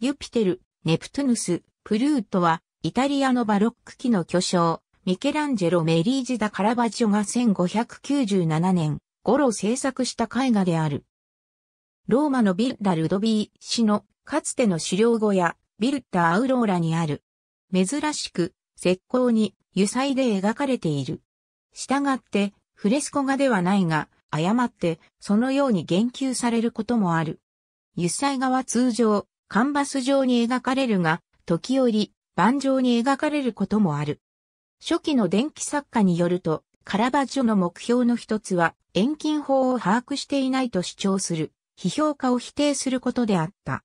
ユピテル、ネプトゥヌス、プルートは、イタリアのバロック期の巨匠、ミケランジェロ・メリージダ・カラバジョが1597年、頃制作した絵画である。ローマのビルダ・ルドビー氏のかつての狩猟小屋、ビルダ・アウローラにある。珍しく、石膏に油彩で描かれている。したがって、フレスコ画ではないが、誤って、そのように言及されることもある。油彩画は通常、カンバス状に描かれるが、時折、盤上に描かれることもある。初期の電気作家によると、カラバジョの目標の一つは、遠近法を把握していないと主張する、批評家を否定することであった。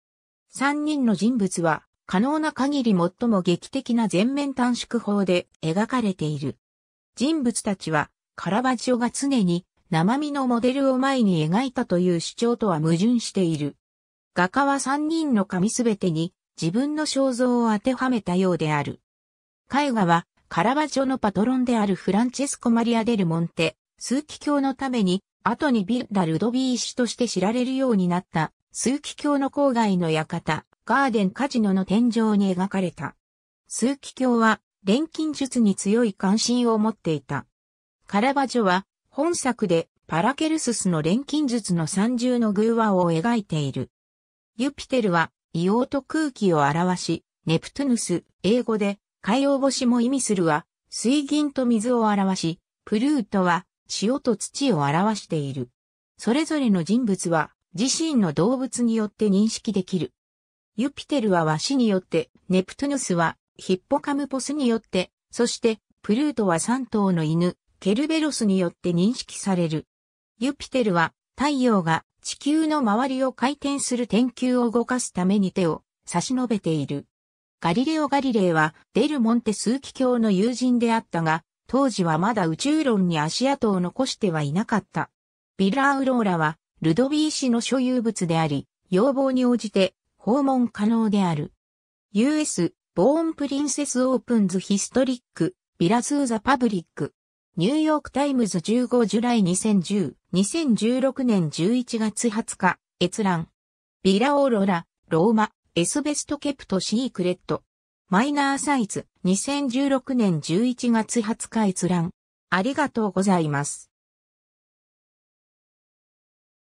三人の人物は、可能な限り最も劇的な全面短縮法で描かれている。人物たちは、カラバジョが常に生身のモデルを前に描いたという主張とは矛盾している。画家は三人の紙すべてに自分の肖像を当てはめたようである。絵画はカラバジョのパトロンであるフランチェスコ・マリア・デル・モンテ、数奇教のために、後にビッダ・ルドビー氏として知られるようになった、数奇教の郊外の館、ガーデン・カジノの天井に描かれた。数奇教は、錬金術に強い関心を持っていた。カラバジョは、本作でパラケルススの錬金術の三重の偶話を描いている。ユピテルは硫黄と空気を表し、ネプトゥヌス、英語で海洋星も意味するは、水銀と水を表し、プルートは塩と土を表している。それぞれの人物は自身の動物によって認識できる。ユピテルは和紙によって、ネプトゥヌスはヒッポカムポスによって、そしてプルートは三頭の犬、ケルベロスによって認識される。ユピテルは太陽が地球の周りを回転する天球を動かすために手を差し伸べている。ガリレオ・ガリレイはデルモンテ数奇教の友人であったが、当時はまだ宇宙論に足跡を残してはいなかった。ビラ・ウローラはルドビー氏の所有物であり、要望に応じて訪問可能である。US ボーンプリンセスオープンズヒストリックビラスーザパブリックニューヨークタイムズ15ジュライ2010、2016年11月20日、閲覧。ビラオーロラ、ローマ、エスベストケプトシークレット。マイナーサイズ、2016年11月20日閲覧。ありがとうございます。